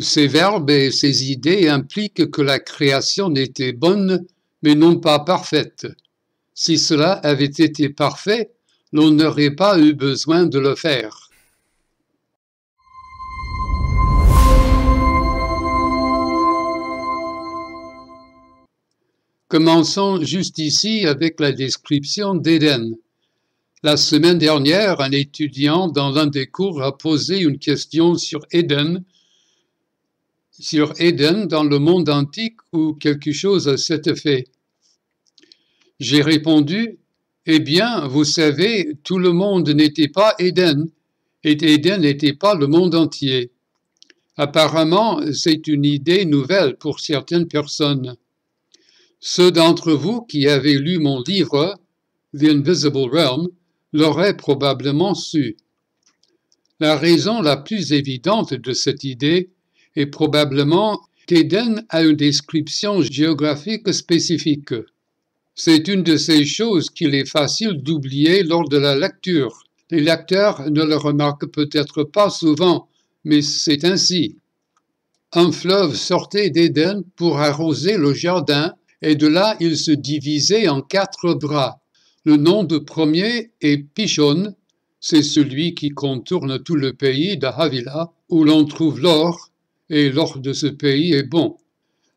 Ces verbes et ces idées impliquent que la création n'était bonne, mais non pas parfaite. Si cela avait été parfait, l'on n'aurait pas eu besoin de le faire. Commençons juste ici avec la description d'Éden. La semaine dernière, un étudiant dans l'un des cours a posé une question sur Éden sur Éden dans le monde antique ou quelque chose à cet effet. J'ai répondu, Eh bien, vous savez, tout le monde n'était pas Eden et Eden n'était pas le monde entier. Apparemment, c'est une idée nouvelle pour certaines personnes. Ceux d'entre vous qui avaient lu mon livre, The Invisible Realm, l'auraient probablement su. La raison la plus évidente de cette idée et probablement d'Éden a une description géographique spécifique. C'est une de ces choses qu'il est facile d'oublier lors de la lecture. Les lecteurs ne le remarquent peut-être pas souvent, mais c'est ainsi. Un fleuve sortait d'Éden pour arroser le jardin, et de là il se divisait en quatre bras. Le nom de premier est Pichon, c'est celui qui contourne tout le pays de Havila, où l'on trouve l'or, et l'or de ce pays est bon.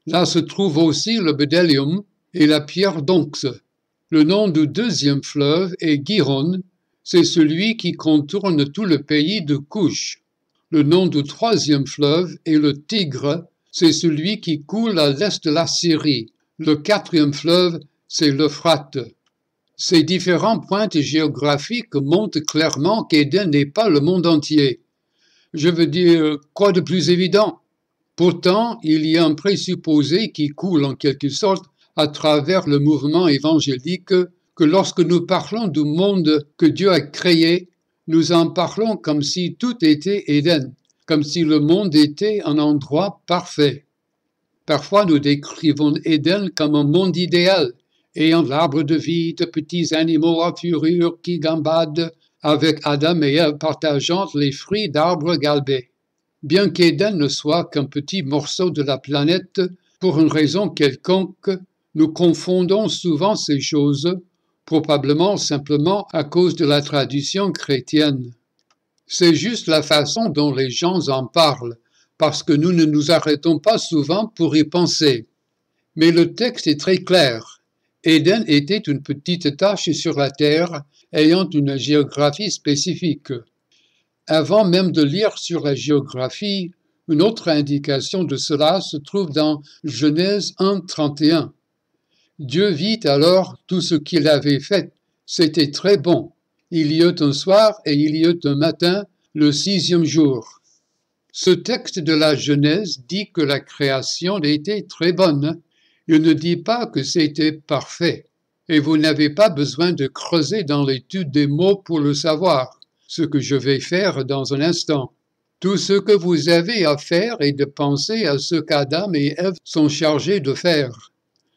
Là se trouve aussi le Bédélium et la pierre d'Onx. Le nom du deuxième fleuve est Giron, c'est celui qui contourne tout le pays de Couche. Le nom du troisième fleuve est le Tigre, c'est celui qui coule à l'est de la Syrie. Le quatrième fleuve, c'est l'Euphrate. Ces différents points géographiques montrent clairement qu'Éden n'est pas le monde entier. Je veux dire, quoi de plus évident Pourtant, il y a un présupposé qui coule en quelque sorte à travers le mouvement évangélique que lorsque nous parlons du monde que Dieu a créé, nous en parlons comme si tout était Éden, comme si le monde était un endroit parfait. Parfois, nous décrivons Éden comme un monde idéal, ayant l'arbre de vie, de petits animaux à furure qui gambadent, avec Adam et Eve partageant les fruits d'arbres galbés bien qu'Éden ne soit qu'un petit morceau de la planète, pour une raison quelconque, nous confondons souvent ces choses, probablement simplement à cause de la tradition chrétienne. C'est juste la façon dont les gens en parlent, parce que nous ne nous arrêtons pas souvent pour y penser. Mais le texte est très clair. Éden était une petite tache sur la terre, ayant une géographie spécifique. Avant même de lire sur la géographie, une autre indication de cela se trouve dans Genèse 131. Dieu vit alors tout ce qu'il avait fait. C'était très bon. Il y eut un soir et il y eut un matin, le sixième jour. Ce texte de la Genèse dit que la création était très bonne. Il ne dit pas que c'était parfait. Et vous n'avez pas besoin de creuser dans l'étude des mots pour le savoir ce que je vais faire dans un instant. Tout ce que vous avez à faire est de penser à ce qu'Adam et Ève sont chargés de faire.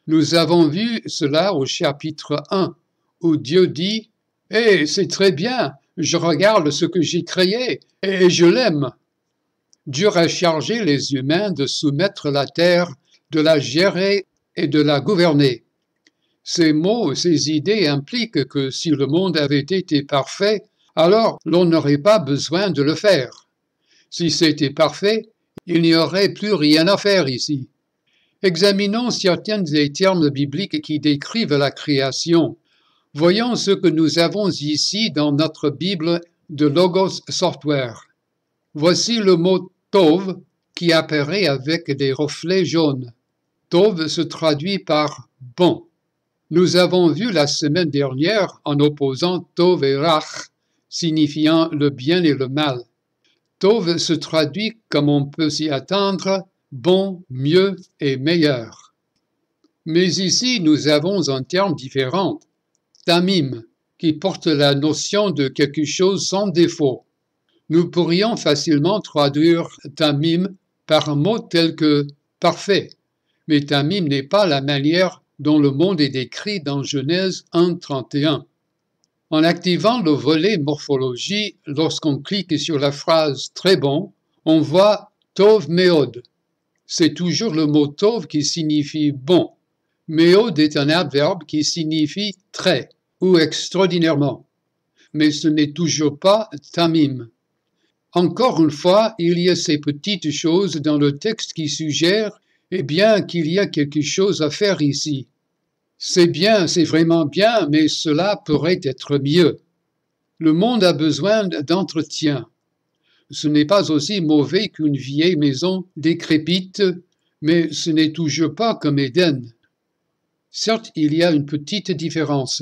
Nous avons vu cela au chapitre 1, où Dieu dit Eh, c'est très bien, je regarde ce que j'ai créé, et je l'aime. Dieu a chargé les humains de soumettre la terre, de la gérer et de la gouverner. Ces mots, ces idées impliquent que si le monde avait été parfait, alors l'on n'aurait pas besoin de le faire. Si c'était parfait, il n'y aurait plus rien à faire ici. Examinons certains des termes bibliques qui décrivent la création. Voyons ce que nous avons ici dans notre Bible de Logos Software. Voici le mot Tov qui apparaît avec des reflets jaunes. Tov se traduit par bon. Nous avons vu la semaine dernière en opposant Tov et Rach signifiant le bien et le mal. Tov se traduit, comme on peut s'y attendre, bon, mieux et meilleur. Mais ici, nous avons un terme différent, tamim, qui porte la notion de quelque chose sans défaut. Nous pourrions facilement traduire tamim par un mot tel que parfait, mais tamim n'est pas la manière dont le monde est décrit dans Genèse 1.31. En activant le volet morphologie, lorsqu'on clique sur la phrase très bon, on voit Tov Meod. C'est toujours le mot Tov qui signifie bon. Meod est un adverbe qui signifie très ou extraordinairement, mais ce n'est toujours pas tamim. Encore une fois, il y a ces petites choses dans le texte qui suggèrent eh bien qu'il y a quelque chose à faire ici. C'est bien, c'est vraiment bien, mais cela pourrait être mieux. Le monde a besoin d'entretien. Ce n'est pas aussi mauvais qu'une vieille maison décrépite, mais ce n'est toujours pas comme Éden. Certes, il y a une petite différence.